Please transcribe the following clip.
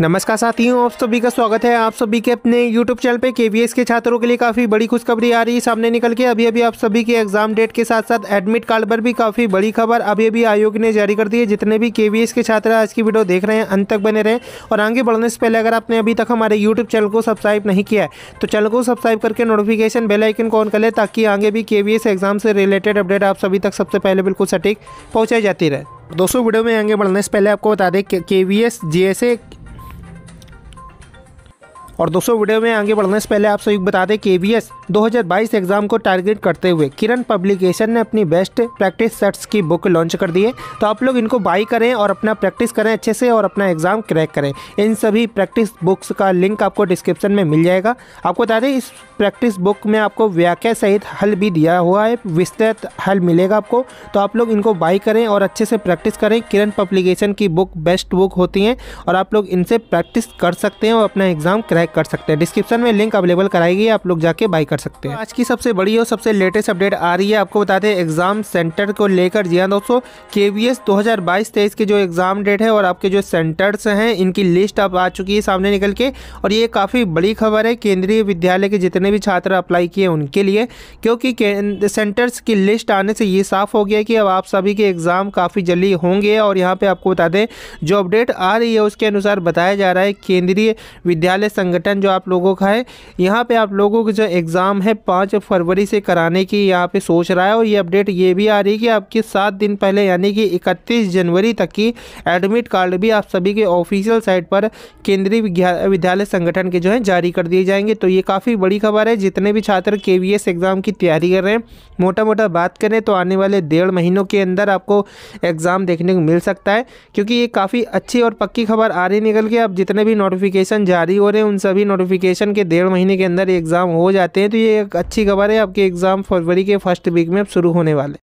नमस्कार साथियों आप सभी का स्वागत है आप सभी के अपने यूट्यूब चैनल पे केवीएस के छात्रों के लिए काफ़ी बड़ी खुशखबरी आ रही है सामने निकल के अभी अभी आप सभी के एग्जाम डेट के साथ साथ एडमिट कार्ड पर भी काफ़ी बड़ी खबर अभी अभी आयोग ने जारी कर दी है जितने भी केवीएस के छात्र आज की वीडियो देख रहे हैं अंत तक बने रहें और आगे बढ़ने से पहले अगर आपने अभी तक हमारे यूट्यूब चैनल को सब्सक्राइब नहीं किया है तो चैनल को सब्सक्राइब करके नोटिफिकेशन बेलाइकन को ऑन कर लें ताकि आगे भी के एग्जाम से रिलेटेड अपडेट आप सभी तक सबसे पहले बिल्कुल सटीक पहुँचाई जाती रहे दोस्तों वीडियो में आगे बढ़ने से पहले आपको बता दें के वी एस और दोस्तों वीडियो में आगे बढ़ने से पहले आप सभी बता दें के बी 2022 एग्जाम को टारगेट करते हुए किरण पब्लिकेशन ने अपनी बेस्ट प्रैक्टिस सेट्स की बुक लॉन्च कर दी है तो आप लोग इनको बाई करें और अपना प्रैक्टिस करें अच्छे से और अपना एग्जाम क्रैक करें इन सभी प्रैक्टिस बुक्स का लिंक आपको डिस्क्रिप्शन में मिल जाएगा आपको बता दें इस प्रैक्टिस बुक में आपको व्याख्या सहित हल भी दिया हुआ है विस्तृत हल मिलेगा आपको तो आप लोग इनको बाई करें और अच्छे से प्रैक्टिस करें किरण पब्लिकेशन की बुक बेस्ट बुक होती हैं और आप लोग इनसे प्रैक्टिस कर सकते हैं और अपना एग्जाम क्रैक बाय कर सकते हैं डिस्क्रिप्शन में लिंक अवेलेबल कराई गई है आप लोग जाके बाय कर सकते हैं आज की सबसे बड़ी और सबसे लेटेस्ट अपडेट आ रही है आपको बताते हैं एग्जाम सेंटर को लेकर जी हाँ दोस्तों के वी एस दो के जो एग्ज़ाम डेट है और आपके जो सेंटर्स हैं इनकी लिस्ट अब आ चुकी है सामने निकल के और ये काफ़ी बड़ी खबर है केंद्रीय विद्यालय के जितने भी छात्र अप्लाई किए उनके लिए क्योंकि सेंटर्स की लिस्ट आने से ये साफ हो गया कि अब आप सभी के एग्ज़ाम काफ़ी जल्दी होंगे और यहाँ पर आपको बता दें जो अपडेट आ रही है उसके अनुसार बताया जा रहा है केंद्रीय विद्यालय संघ संगठन जो आप लोगों का है यहाँ पे आप लोगों का जो एग्ज़ाम है पाँच फरवरी से कराने की यहाँ पे सोच रहा है और ये अपडेट ये भी आ रही है कि आपके सात दिन पहले यानी कि इकतीस जनवरी तक की एडमिट कार्ड भी आप सभी के ऑफिशियल साइट पर केंद्रीय विद्यालय संगठन के जो है जारी कर दिए जाएंगे तो ये काफ़ी बड़ी खबर है जितने भी छात्र के एग्ज़ाम की तैयारी कर रहे हैं मोटा मोटा बात करें तो आने वाले डेढ़ महीनों के अंदर आपको एग्ज़ाम देखने को मिल सकता है क्योंकि ये काफ़ी अच्छी और पक्की खबर आ रही निकल के अब जितने भी नोटिफिकेशन जारी हो रहे हैं उन सभी नोटिफिकेशन के डेढ़ महीने के अंदर एग्ज़ाम हो जाते हैं तो ये एक अच्छी खबर है आपके एग्ज़ाम फरवरी के फर्स्ट वीक में अब शुरू होने वाले